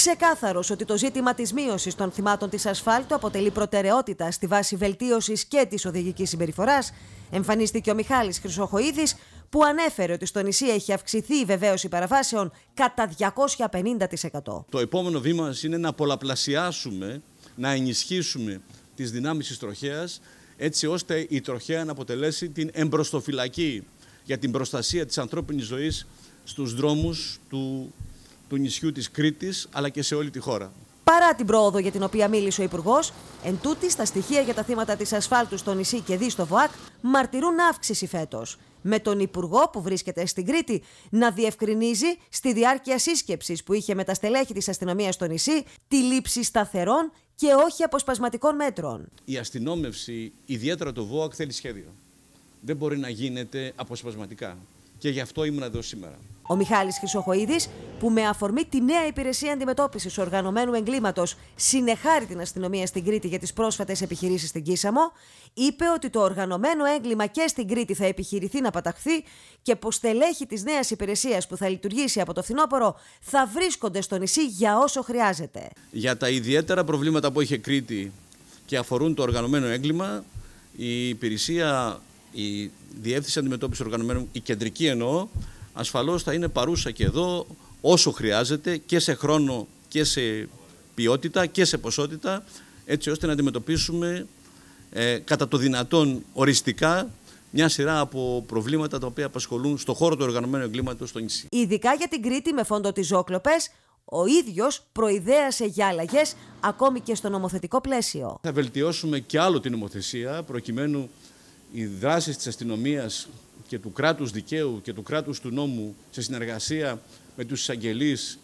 ξεκάθαρος ότι το ζήτημα της μείωσης των θυμάτων της ασφάλτου αποτελεί προτεραιότητα στη βάση βελτίωσης και της οδηγικής συμπεριφοράς, εμφανίστηκε ο Μιχάλης Χρυσοχοίδης, που ανέφερε ότι στο νησί έχει αυξηθεί η βεβαίωση παραβάσεων κατά 250%. Το επόμενο βήμα είναι να πολλαπλασιάσουμε, να ενισχύσουμε τις δυνάμεις της τροχέας, έτσι ώστε η τροχέα να αποτελέσει την εμπροστοφυλακή για την προστασία της ανθρώπινης ζωής στους δρόμους του του νησιού της Κρήτης αλλά και σε όλη τη χώρα. Παρά την πρόοδο για την οποία μίλησε ο Υπουργός, εν τούτη τα στοιχεία για τα θύματα της ασφάλτου στο νησί και δι στο ΒΟΑΚ μαρτυρούν αύξηση φέτος. Με τον Υπουργό που βρίσκεται στην Κρήτη να διευκρινίζει στη διάρκεια σύσκεψης που είχε με τα στελέχη της αστυνομίας στο νησί τη λήψη σταθερών και όχι αποσπασματικών μέτρων. Η αστυνόμευση, ιδιαίτερα το ΒΟΑΚ, θέλει σχέδιο. Δεν μπορεί να γίνεται αποσπασματικά και γι' αυτό ήμουν εδώ σήμερα. Ο Μιχάλης Χρυσοχοίδης, που με αφορμή τη νέα υπηρεσία αντιμετώπισης οργανωμένου εγκλήματος συνεχάρει την αστυνομία στην Κρήτη για τις πρόσφατες επιχειρήσεις στην Κίσαμο, είπε ότι το οργανωμένο έγκλημα και στην Κρήτη θα επιχειρηθεί να παταχθεί και πως τελέχη της νέας υπηρεσίας που θα λειτουργήσει από το φθινόπωρο θα βρίσκονται στο νησί για όσο χρειάζεται. Για τα ιδιαίτερα προβλήματα που είχε Κρήτη και αφορούν το οργανωμένο έγκλημα, η υπηρεσία η Διεύθυνση Αντιμετώπισης Οργανωμένου, η κεντρική εννοώ, ασφαλώς θα είναι παρούσα και εδώ όσο χρειάζεται και σε χρόνο και σε ποιότητα και σε ποσότητα, έτσι ώστε να αντιμετωπίσουμε ε, κατά το δυνατόν οριστικά μια σειρά από προβλήματα τα οποία απασχολούν στον χώρο του οργανωμένου εγκλήματος στο νησί. Ειδικά για την Κρήτη, με φόντο τις ζόκλοπες, ο ίδιος προειδέασε για αλλαγές ακόμη και στο νομοθετικό πλαίσιο. Θα βελτιώσουμε και άλλο την νομοθεσία προκειμένου οι δράσεις της αστυνομίας και του κράτους δικαίου και του κράτους του νόμου σε συνεργασία με τους εισαγγελείς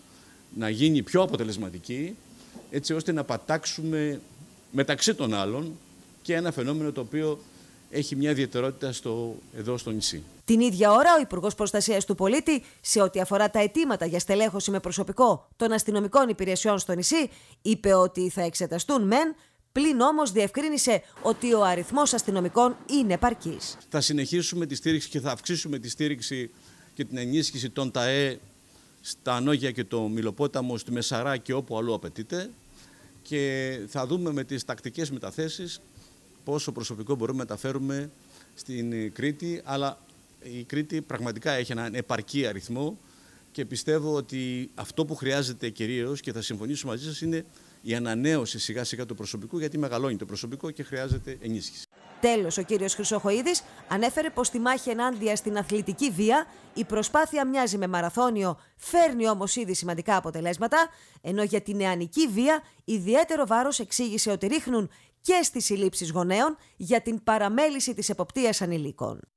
να γίνει πιο αποτελεσματική, έτσι ώστε να πατάξουμε μεταξύ των άλλων και ένα φαινόμενο το οποίο έχει μια ιδιαιτερότητα στο, εδώ στο νησί. Την ίδια ώρα, ο Υπουργός Προστασίας του Πολίτη, σε ό,τι αφορά τα αιτήματα για στελέχωση με προσωπικό των αστυνομικών υπηρεσιών στο νησί, είπε ότι θα εξεταστούν μεν Πλην όμως διευκρίνησε ότι ο αριθμός αστυνομικών είναι επαρκής. Θα συνεχίσουμε τη στήριξη και θα αυξήσουμε τη στήριξη και την ενίσχυση των ΤΑΕ στα Ανόγια και το Μιλοπόταμο, στη Μεσαρά και όπου αλλού απαιτείται. Και θα δούμε με τις τακτικές μεταθέσεις πόσο προσωπικό μπορούμε να μεταφέρουμε στην Κρήτη. Αλλά η Κρήτη πραγματικά έχει έναν επαρκή αριθμό και πιστεύω ότι αυτό που χρειάζεται κυρίως και θα συμφωνήσω μαζί σας είναι η ανανέωση σιγά σιγά του προσωπικού, γιατί μεγαλώνει το προσωπικό και χρειάζεται ενίσχυση. Τέλος, ο κύριος Χρυσοχοίδης ανέφερε πως στη μάχη ενάντια στην αθλητική βία η προσπάθεια μοιάζει με μαραθώνιο, φέρνει όμως ήδη σημαντικά αποτελέσματα, ενώ για την νεανική βία ιδιαίτερο βάρος εξήγησε ότι ρίχνουν και στις συλλήψεις γονέων για την παραμέληση της εποπτείας ανηλίκων.